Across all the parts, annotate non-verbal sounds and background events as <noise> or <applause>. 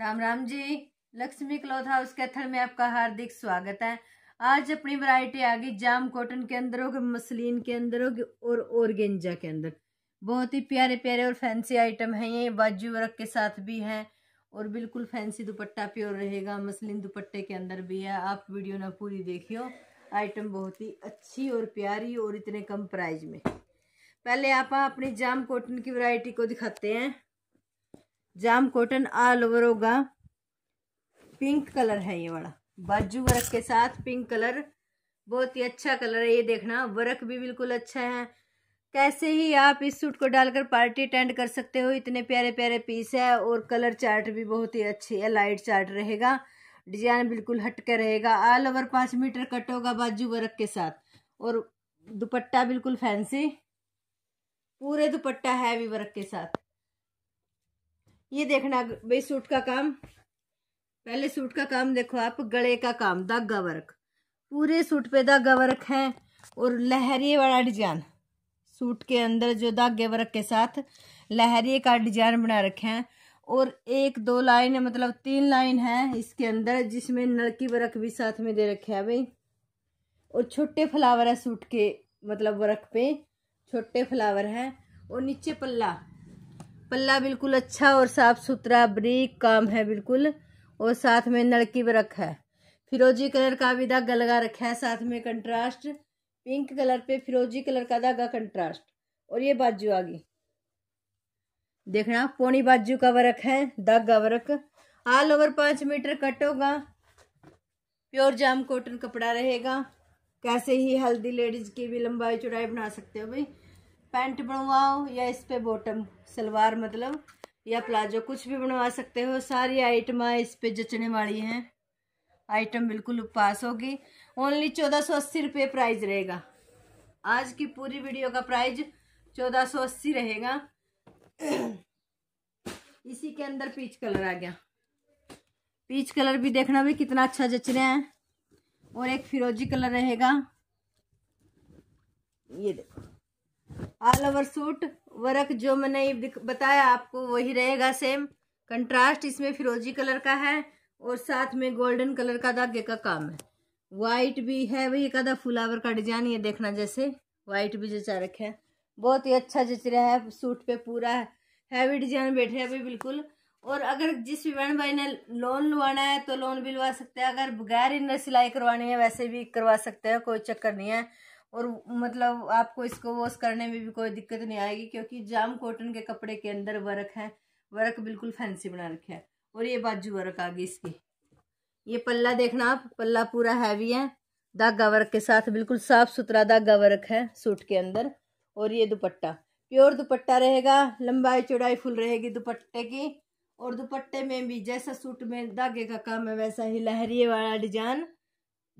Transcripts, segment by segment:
Ram Ram ji Lakshmi cloth house Kaithal में आपका हार्दिक स्वागत है आज अपनी वैरायटी आ गई जाम कॉटन के अंदर होगी मसलिन के अंदर होगी और ओरगेंजा के अंदर बहुत ही प्यारे प्यारे और फैंसी आइटम हैं ये बाजू वर्क के साथ भी हैं और बिल्कुल फैंसी दुपट्टा प्योर रहेगा मसलिन दुपट्टे के अंदर भी है आप वीडियो ना पूरी देखियो आइटम बहुत ही अच्छी और प्यारी और इतने कम प्राइज़ में पहले आप अपनी जाम कॉटन की वरायटी को दिखाते हैं जाम कॉटन ऑल ओवर होगा पिंक कलर है ये वाला बाजू वर्क के साथ पिंक कलर बहुत ही अच्छा कलर है ये देखना वर्क भी बिल्कुल अच्छा है कैसे ही आप इस सूट को डालकर पार्टी अटेंड कर सकते हो इतने प्यारे प्यारे पीस है और कलर चार्ट भी बहुत ही अच्छी है लाइट चार्ट रहेगा डिजाइन बिल्कुल हटके रहेगा ऑल ओवर पाँच मीटर कट होगा बाजू वर्क के साथ और दुपट्टा बिल्कुल फैंसी पूरे दुपट्टा हैवी वर्क के साथ ये देखना भाई सूट का काम पहले सूट का काम देखो आप गले का काम धागा वर्क पूरे सूट पे धागा वर्क है और लहरिए वाला डिजाइन सूट के अंदर जो धागे वर्क के साथ लहरिए का डिजाइन बना रखे हैं और एक दो लाइन है मतलब तीन लाइन है इसके अंदर जिसमें नलकी वर्क भी साथ में दे रखे है भाई और छोटे फ्लावर है सूट के मतलब वर्क पे छोटे फ्लावर हैं और नीचे पल्ला पल्ला बिल्कुल अच्छा और साफ़ सुथरा ब्रीक काम है बिल्कुल और साथ में नड़की भी रखा है फिरोजी कलर का भी धागा लगा रखा है साथ में कंट्रास्ट पिंक कलर पे फिरोजी कलर का धागा कंट्रास्ट और ये बाजू आ गई देखना पौनी बाजू का वर्क है धागा वर्क ऑल ओवर पांच मीटर कट होगा प्योर जाम कॉटन कपड़ा रहेगा कैसे ही हेल्दी लेडीज की भी लंबाई चौड़ाई बना सकते हो भाई पैंट बनवाओ या इस पे बॉटम सलवार मतलब या प्लाजो कुछ भी बनवा सकते हो सारी आइटम इस पे जचने वाली हैं आइटम बिल्कुल पास होगी ओनली चौदह सौ अस्सी रुपये प्राइज रहेगा आज की पूरी वीडियो का प्राइज चौदह सौ अस्सी रहेगा इसी के अंदर पीच कलर आ गया पीच कलर भी देखना भी कितना अच्छा जच रहा है और एक फिरोजी कलर रहेगा ये देखो ऑल ओवर सूट वर्क जो मैंने बताया आपको वही रहेगा सेम कंट्रास्ट इसमें फिरोजी कलर का है और साथ में गोल्डन कलर का धागे का काम है वाइट भी है वही एक आधा फ्लावर का डिजाइन ये देखना जैसे वाइट भी जचा रखे है बहुत ही अच्छा जच रहा है सूट पे पूरा है हैवी डिजाइन बैठ रहा है अभी बिल्कुल और अगर जिस भी बहन भाई ने लोन लवाना है तो लोन भी लुवा सकते हैं अगर बगैर इन्हें सिलाई करवानी है वैसे भी करवा सकते हैं कोई चक्कर नहीं है और मतलब आपको इसको वॉश करने में भी कोई दिक्कत नहीं आएगी क्योंकि जाम कॉटन के कपड़े के अंदर वर्क है वर्क बिल्कुल फैंसी बना रखे है और ये बाजू वर्क आ गई इसकी ये पल्ला देखना आप पल्ला पूरा हैवी है धागा वर्क के साथ बिल्कुल साफ सुथरा धागा वर्क है सूट के अंदर और ये दुपट्टा प्योर दुपट्टा रहेगा लंबाई चौड़ाई फुल रहेगी दुपट्टे की और दुपट्टे में भी जैसा सूट में धागे का काम है वैसा ही लहरिए वाला डिजाइन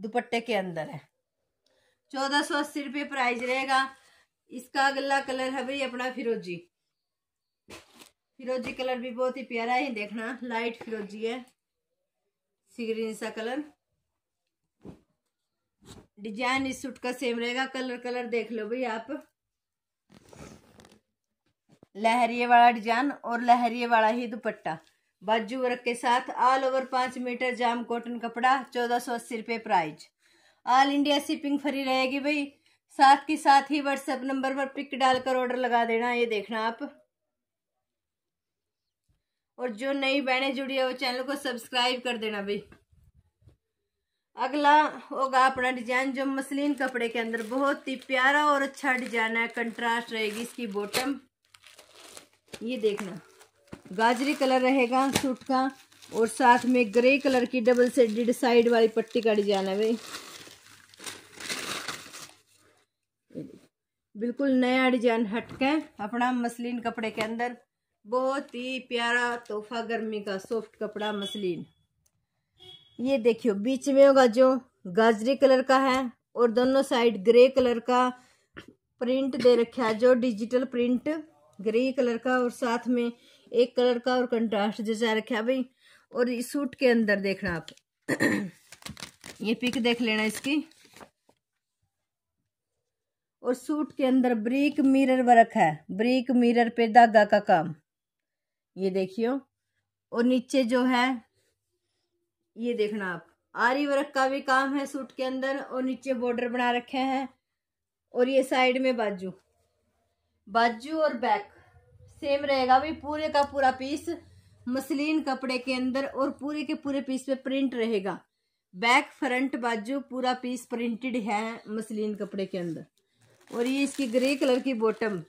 दुपट्टे के अंदर है चौदह सौ अस्सी रुपये प्राइज रहेगा इसका अगला कलर है भाई अपना फिरोजी फिरोजी कलर भी बहुत ही प्यारा है देखना लाइट फिरोजी है सीग्रीन सा कलर डिजाइन इस सूट का सेम रहेगा कलर कलर देख लो भाई आप लहरिए वाला डिजाइन और लहरिए वाला ही दुपट्टा बाजू वर्क के साथ ऑल ओवर पांच मीटर जाम कॉटन कपड़ा चौदह सौ अस्सी रुपये price all India shipping free रहेगी भाई साथ के साथ ही व्हाट्सएप नंबर पर पिक डालकर ऑर्डर लगा देना ये देखना आप और जो नई बहने जुड़ी है वो चैनल को सब्सक्राइब कर देना भाई अगला होगा अपना डिजाइन जो मसलिन कपड़े के अंदर बहुत ही प्यारा और अच्छा डिजाइन है कंट्रास्ट रहेगी इसकी बॉटम ये देखना गाजरी कलर रहेगा सूट का और साथ में ग्रे कलर की डबल से डिड साइड वाली पट्टी का डिजाइन है भाई बिल्कुल नया डिजाइन हटके अपना मसलिन कपड़े के अंदर बहुत ही प्यारा तोहफा गर्मी का सॉफ्ट कपड़ा मसलिन ये देखियो बीच में होगा जो गाजरी कलर का है और दोनों साइड ग्रे कलर का प्रिंट दे रखा है जो डिजिटल प्रिंट ग्रे कलर का और साथ में एक कलर का और कंट्रास्ट जैसा रखा भाई और इस सूट के अंदर देखना आप <clears throat> ये पिक देख लेना इसकी और सूट के अंदर ब्रेक मिरर वर्क है ब्रेक मिरर पे धागा का काम ये देखियो और नीचे जो है ये देखना आप आरी वर्क का भी काम है सूट के अंदर और नीचे बॉर्डर बना रखे हैं और ये साइड में बाजू बाजू और बैक सेम रहेगा भी पूरे का पूरा पीस मसलिन कपड़े के अंदर और पूरे के पूरे पीस पे प्रिंट रहेगा बैक फ्रंट बाजू पूरा पीस प्रिंटेड है मसलिन कपड़े के अंदर और ये इसकी ग्रे कलर की बॉटम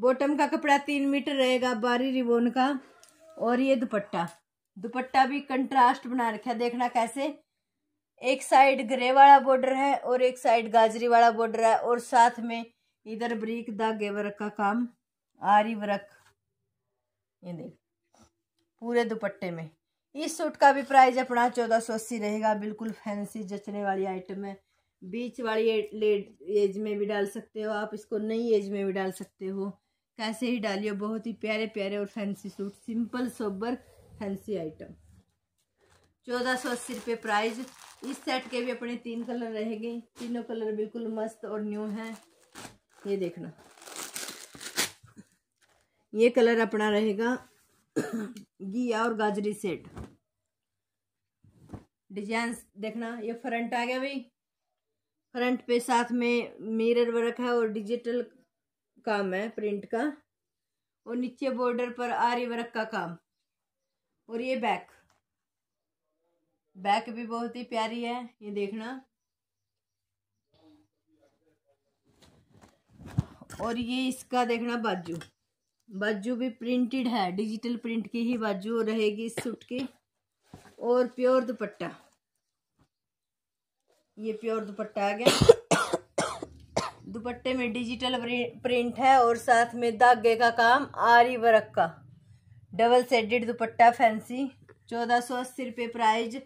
बॉटम का कपड़ा तीन मीटर रहेगा बारी रिबोन का और ये दुपट्टा दुपट्टा भी कंट्रास्ट बना रखा है देखना कैसे एक साइड ग्रे वाला बॉर्डर है और एक साइड गाजरी वाला बॉर्डर है और साथ में इधर ब्रीक धागे वर्क का काम आरी वर्क ये देख पूरे दुपट्टे में इस सूट का भी प्राइस अपना चौदह सौ अस्सी रहेगा बिल्कुल फैंसी जचने वाली आइटम है बीच वाली एज में भी डाल सकते हो आप इसको नई एज में भी डाल सकते हो कैसे ही डालियो बहुत ही प्यारे प्यारे और fancy suit simple sober fancy item चौदह सौ अस्सी रुपये प्राइज इस सेट के भी अपने तीन कलर रहेंगे तीनों कलर बिल्कुल मस्त और न्यू हैं ये देखना ये कलर अपना रहेगा <clears throat> घिया और गाजरी सेट डिजाइन देखना ये फ्रंट आ गया भाई फ्रंट पे साथ में मिरर वर्क है और डिजिटल काम है प्रिंट का और नीचे बॉर्डर पर आरी वर्क का काम और ये बैक बैक भी बहुत ही प्यारी है ये देखना और ये इसका देखना बाजू बाजू भी प्रिंटेड है डिजिटल प्रिंट की ही बाजू रहेगी इस सूट की और प्योर दुपट्टा ये प्योर दुपट्टा आ गया दुपट्टे में डिजिटल प्रिंट है और साथ में धागे का काम आरी वर्क का डबल सेडेड दुपट्टा फैंसी चौदह सौ अस्सी रुपये price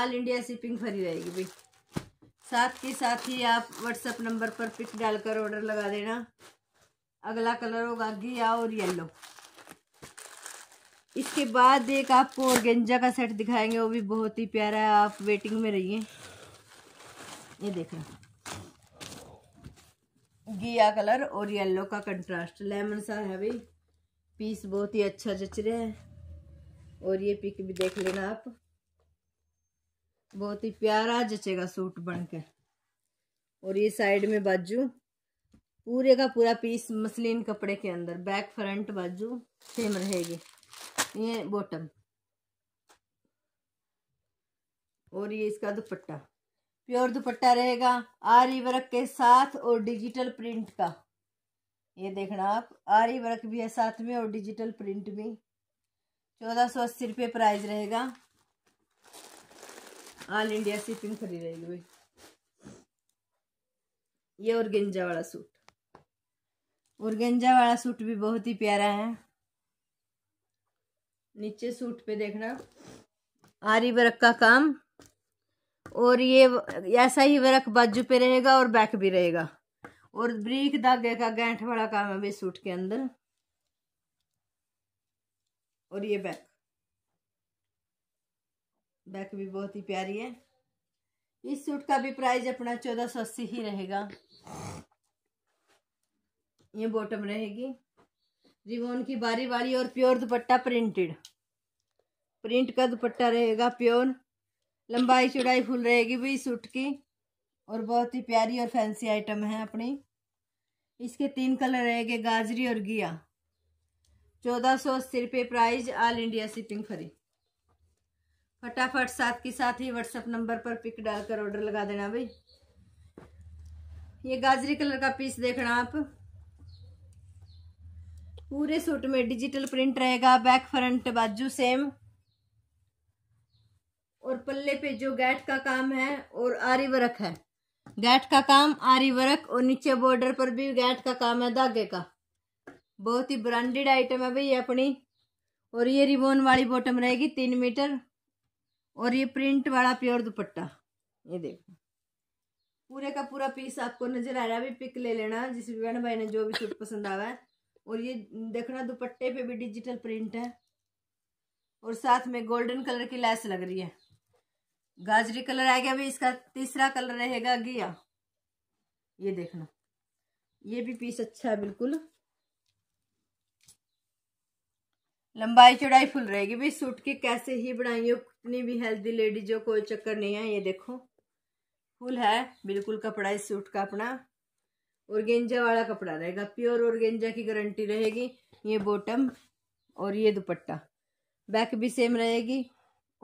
all India shipping free रहेगी भाई साथ के साथ ही आप व्हाट्सएप नंबर पर पिक डालकर ऑर्डर लगा देना अगला कलर होगा घिया और येलो इसके बाद एक आपको गेंजा का सेट दिखाएंगे वो भी बहुत ही प्यारा है आप वेटिंग में रहिए ये देखें घिया कलर और येलो का कंट्रास्ट लेमन सा है भाई पीस बहुत ही अच्छा जच रहा है और ये पिक भी देख लेना आप बहुत ही प्यारा जचेगा सूट बन के और ये साइड में बाजू पूरे का पूरा पीस मसलिन कपड़े के अंदर बैक फ्रंट बाजू सेम रहेगी ये बॉटम और ये इसका दुपट्टा प्योर दुपट्टा रहेगा आरी वर्क के साथ और डिजिटल प्रिंट का ये देखना आप आरी वर्क भी है साथ में और डिजिटल प्रिंट भी चौदह सौ अस्सी रुपये प्राइज रहेगा ऑल इंडिया शिपिंग फ्री रहेगी भाई ये और गेंजा वाला सूट और गेंजा वाला सूट भी बहुत ही प्यारा है नीचे सूट पे देखना आरी वर्क का काम और ये ऐसा ही वर्क बाजू पे रहेगा और बैक भी रहेगा और ब्रीक धागे का गैंठ वाला काम है भी सूट के अंदर और ये बैक बैक भी बहुत ही प्यारी है इस सूट का भी प्राइस अपना चौदह सौ अस्सी ही रहेगा ये बॉटम रहेगी रिवोन की बारी वाली और प्योर दुपट्टा प्रिंटेड प्रिंट का दुपट्टा रहेगा प्योर लंबाई चौड़ाई फुल रहेगी भी सूट की और बहुत ही प्यारी और फैंसी आइटम है अपनी इसके तीन कलर रहेंगे गाजरी और घिया चौदह सौ अस्सी रुपये price all India shipping free फटाफट साथ के साथ ही व्हाट्सअप नंबर पर पिक डालकर ऑर्डर लगा देना भाई ये गाजरी कलर का पीस देखना आप पूरे सूट में डिजिटल प्रिंट रहेगा बैक फ्रंट बाजू सेम और पल्ले पे जो गैट का काम है और आरी वर्क है गैट का काम आरी वर्क और नीचे बॉर्डर पर भी गैट का काम है धागे का बहुत ही ब्रांडेड आइटम है भाई अपनी और ये रिबोन वाली बॉटम रहेगी तीन मीटर और ये प्रिंट वाला प्योर दुपट्टा ये देखो पूरे का पूरा पीस आपको नजर आ रहा है अभी पिक ले लेना जिस बहन भाई ने जो भी सूट पसंद आवा है और ये देखना दुपट्टे पे भी डिजिटल प्रिंट है और साथ में गोल्डन कलर की लैस लग रही है गाजरी कलर आ गया अभी इसका तीसरा कलर रहेगा गिया ये देखना ये भी पीस अच्छा है बिल्कुल लंबाई चौड़ाई फुल रहेगी भी सूट की कैसे ही बनाइए कितनी भी हेल्दी लेडीज हो कोई चक्कर नहीं है ये देखो फुल है बिल्कुल कपड़ा इस सूट का अपना औरगेंजा वाला कपड़ा रहेगा प्योर औरगेंजा की गारंटी रहेगी ये बॉटम और ये दुपट्टा बैक भी सेम रहेगी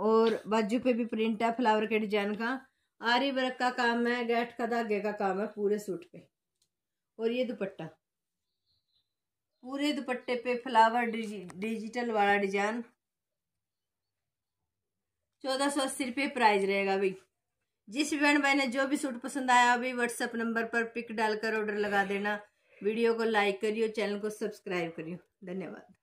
और बाजू पे भी प्रिंट है फ्लावर के डिजाइन का आरी वर्क का काम है गैठ का धागे का काम है पूरे सूट पे और ये दुपट्टा पूरे दुपट्टे पे फ्लावर डिजि, डिजिटल वाला डिजाइन चौदह सौ अस्सी रुपये प्राइज रहेगा भाई जिस बहन भाई ने जो भी सूट पसंद आया अभी व्हाट्सएप नंबर पर पिक डालकर ऑर्डर लगा देना वीडियो को लाइक करियो चैनल को सब्सक्राइब करियो धन्यवाद